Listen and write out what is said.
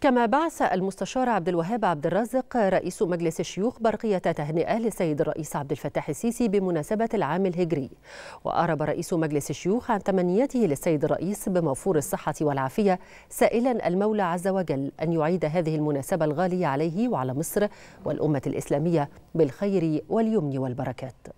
كما بعث المستشار عبد الوهاب عبد الرازق رئيس مجلس الشيوخ برقية تهنئة للسيد الرئيس عبد الفتاح السيسي بمناسبة العام الهجري وأعرب رئيس مجلس الشيوخ عن تمنيته للسيد الرئيس بموفور الصحة والعافية سائلا المولى عز وجل أن يعيد هذه المناسبة الغالية عليه وعلى مصر والأمة الإسلامية بالخير واليمن والبركات